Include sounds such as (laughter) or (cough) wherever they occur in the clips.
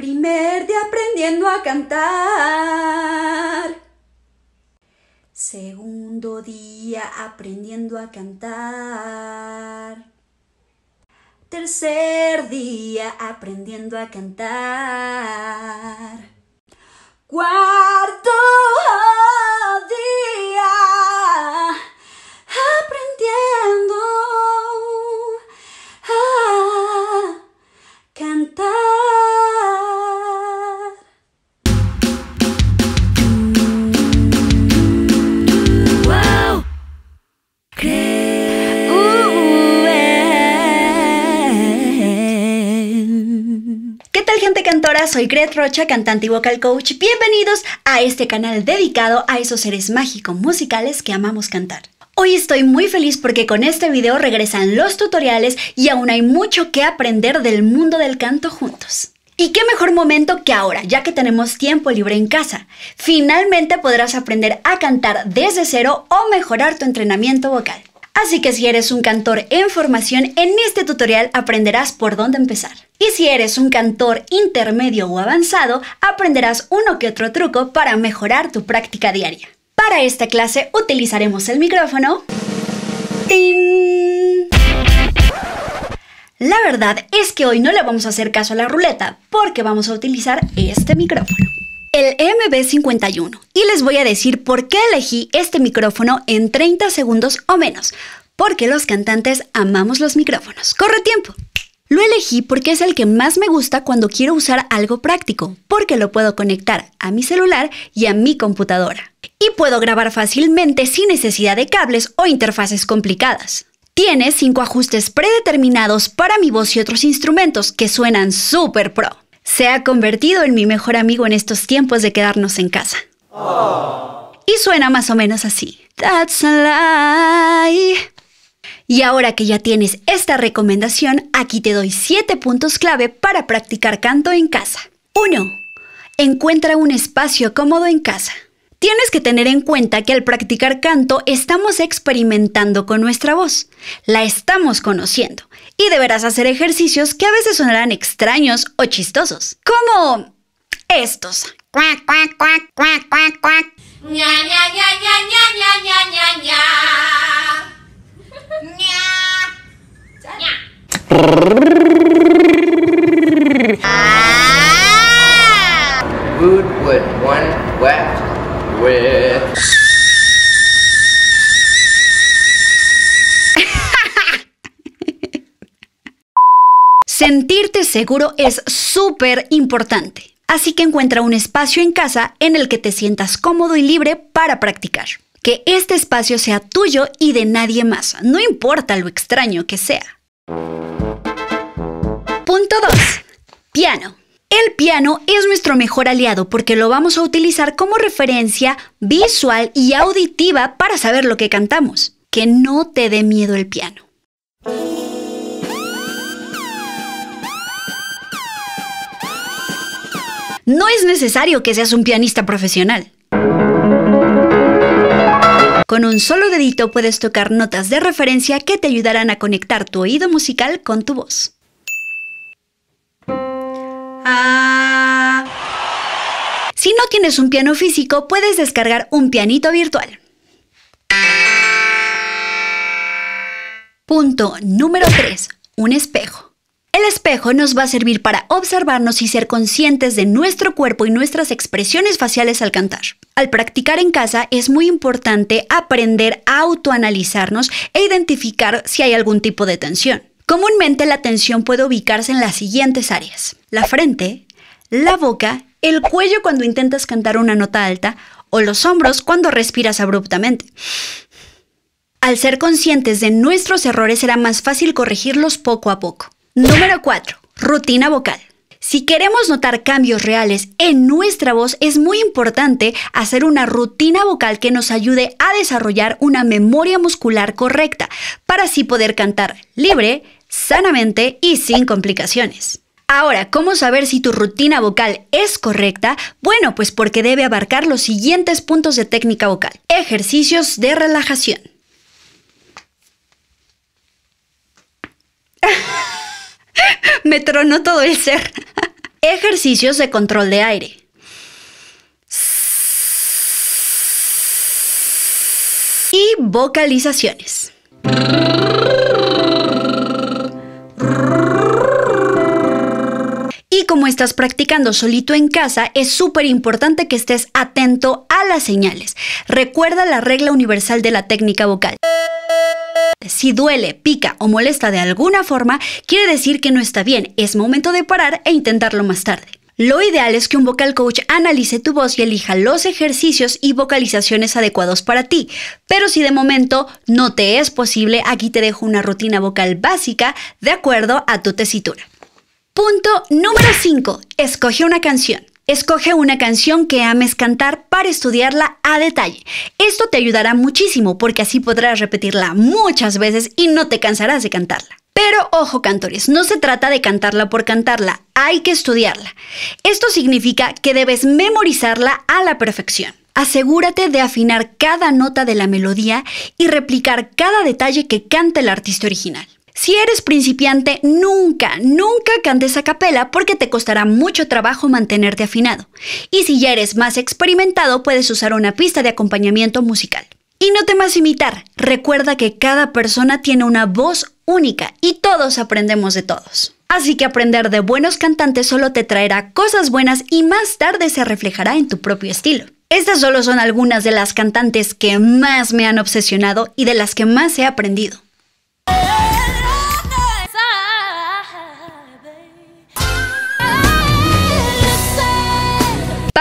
Primer día aprendiendo a cantar. Segundo día aprendiendo a cantar. Tercer día aprendiendo a cantar. Cuarto soy Gret Rocha, cantante y vocal coach. Bienvenidos a este canal dedicado a esos seres mágicos musicales que amamos cantar. Hoy estoy muy feliz porque con este video regresan los tutoriales y aún hay mucho que aprender del mundo del canto juntos. Y qué mejor momento que ahora, ya que tenemos tiempo libre en casa. Finalmente podrás aprender a cantar desde cero o mejorar tu entrenamiento vocal. Así que si eres un cantor en formación, en este tutorial aprenderás por dónde empezar. Y si eres un cantor intermedio o avanzado, aprenderás uno que otro truco para mejorar tu práctica diaria. Para esta clase utilizaremos el micrófono. La verdad es que hoy no le vamos a hacer caso a la ruleta porque vamos a utilizar este micrófono el MB51 y les voy a decir por qué elegí este micrófono en 30 segundos o menos, porque los cantantes amamos los micrófonos. ¡Corre tiempo! Lo elegí porque es el que más me gusta cuando quiero usar algo práctico, porque lo puedo conectar a mi celular y a mi computadora. Y puedo grabar fácilmente sin necesidad de cables o interfaces complicadas. Tiene 5 ajustes predeterminados para mi voz y otros instrumentos que suenan súper pro se ha convertido en mi mejor amigo en estos tiempos de quedarnos en casa. Y suena más o menos así. Y ahora que ya tienes esta recomendación, aquí te doy 7 puntos clave para practicar canto en casa. 1. Encuentra un espacio cómodo en casa. Tienes que tener en cuenta que al practicar canto estamos experimentando con nuestra voz, la estamos conociendo y deberás hacer ejercicios que a veces sonarán extraños o chistosos, como estos. Sentirte seguro es súper importante, así que encuentra un espacio en casa en el que te sientas cómodo y libre para practicar. Que este espacio sea tuyo y de nadie más, no importa lo extraño que sea. Punto 2. Piano. El piano es nuestro mejor aliado porque lo vamos a utilizar como referencia visual y auditiva para saber lo que cantamos. Que no te dé miedo el piano. No es necesario que seas un pianista profesional. Con un solo dedito puedes tocar notas de referencia que te ayudarán a conectar tu oído musical con tu voz. Ah. Si no tienes un piano físico, puedes descargar un pianito virtual. Punto número 3. Un espejo. El espejo nos va a servir para observarnos y ser conscientes de nuestro cuerpo y nuestras expresiones faciales al cantar. Al practicar en casa es muy importante aprender a autoanalizarnos e identificar si hay algún tipo de tensión. Comúnmente la tensión puede ubicarse en las siguientes áreas. La frente, la boca, el cuello cuando intentas cantar una nota alta o los hombros cuando respiras abruptamente. Al ser conscientes de nuestros errores será más fácil corregirlos poco a poco. Número 4. Rutina vocal. Si queremos notar cambios reales en nuestra voz, es muy importante hacer una rutina vocal que nos ayude a desarrollar una memoria muscular correcta para así poder cantar libre, sanamente y sin complicaciones. Ahora, ¿cómo saber si tu rutina vocal es correcta? Bueno, pues porque debe abarcar los siguientes puntos de técnica vocal. Ejercicios de relajación. (laughs) Me tronó todo el ser. (laughs) Ejercicios de control de aire. Y vocalizaciones. Y como estás practicando solito en casa, es súper importante que estés atento a las señales. Recuerda la regla universal de la técnica vocal si duele, pica o molesta de alguna forma, quiere decir que no está bien, es momento de parar e intentarlo más tarde. Lo ideal es que un vocal coach analice tu voz y elija los ejercicios y vocalizaciones adecuados para ti. Pero si de momento no te es posible, aquí te dejo una rutina vocal básica de acuerdo a tu tesitura. Punto número 5. Escoge una canción. Escoge una canción que ames cantar para estudiarla a detalle. Esto te ayudará muchísimo porque así podrás repetirla muchas veces y no te cansarás de cantarla. Pero ojo cantores, no se trata de cantarla por cantarla, hay que estudiarla. Esto significa que debes memorizarla a la perfección. Asegúrate de afinar cada nota de la melodía y replicar cada detalle que canta el artista original. Si eres principiante, nunca, nunca cantes a capela porque te costará mucho trabajo mantenerte afinado. Y si ya eres más experimentado, puedes usar una pista de acompañamiento musical. Y no temas imitar, recuerda que cada persona tiene una voz única y todos aprendemos de todos. Así que aprender de buenos cantantes solo te traerá cosas buenas y más tarde se reflejará en tu propio estilo. Estas solo son algunas de las cantantes que más me han obsesionado y de las que más he aprendido.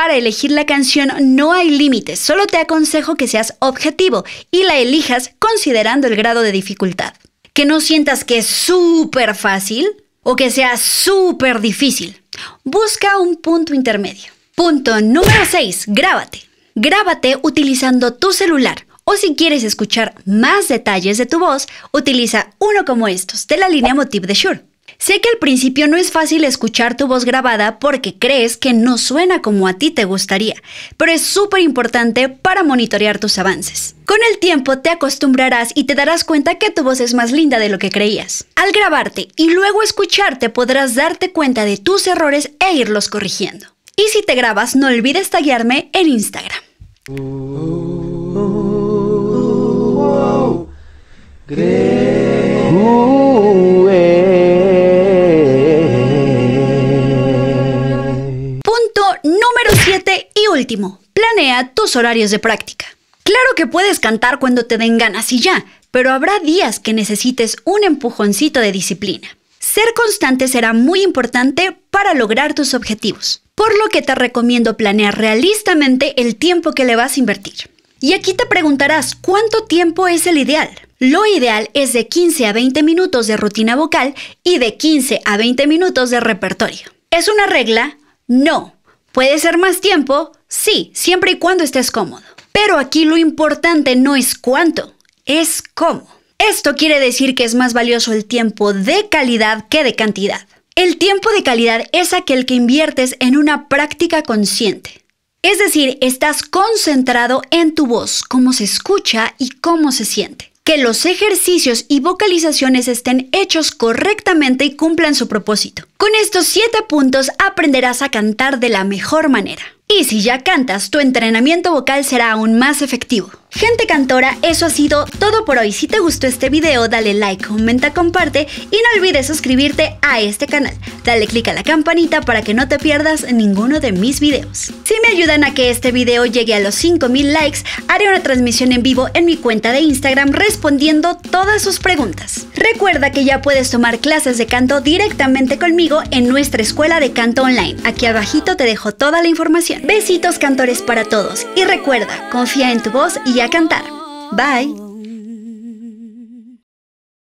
Para elegir la canción no hay límites, solo te aconsejo que seas objetivo y la elijas considerando el grado de dificultad. Que no sientas que es súper fácil o que sea súper difícil. Busca un punto intermedio. Punto número 6. Grábate. Grábate utilizando tu celular. O si quieres escuchar más detalles de tu voz, utiliza uno como estos de la línea motive de Shure. Sé que al principio no es fácil escuchar tu voz grabada porque crees que no suena como a ti te gustaría, pero es súper importante para monitorear tus avances. Con el tiempo te acostumbrarás y te darás cuenta que tu voz es más linda de lo que creías. Al grabarte y luego escucharte podrás darte cuenta de tus errores e irlos corrigiendo. Y si te grabas, no olvides taguearme en Instagram. horarios de práctica. Claro que puedes cantar cuando te den ganas y ya, pero habrá días que necesites un empujoncito de disciplina. Ser constante será muy importante para lograr tus objetivos, por lo que te recomiendo planear realistamente el tiempo que le vas a invertir. Y aquí te preguntarás, ¿cuánto tiempo es el ideal? Lo ideal es de 15 a 20 minutos de rutina vocal y de 15 a 20 minutos de repertorio. ¿Es una regla? No. Puede ser más tiempo, Sí, siempre y cuando estés cómodo. Pero aquí lo importante no es cuánto, es cómo. Esto quiere decir que es más valioso el tiempo de calidad que de cantidad. El tiempo de calidad es aquel que inviertes en una práctica consciente. Es decir, estás concentrado en tu voz, cómo se escucha y cómo se siente. Que los ejercicios y vocalizaciones estén hechos correctamente y cumplan su propósito. Con estos 7 puntos aprenderás a cantar de la mejor manera. Y si ya cantas, tu entrenamiento vocal será aún más efectivo. Gente cantora, eso ha sido todo por hoy. Si te gustó este video, dale like, comenta, comparte y no olvides suscribirte a este canal. Dale click a la campanita para que no te pierdas ninguno de mis videos. Si me ayudan a que este video llegue a los 5000 likes, haré una transmisión en vivo en mi cuenta de Instagram respondiendo todas sus preguntas. Recuerda que ya puedes tomar clases de canto directamente conmigo en nuestra escuela de canto online. Aquí abajito te dejo toda la información. Besitos cantores para todos y recuerda, confía en tu voz y a cantar. Bye.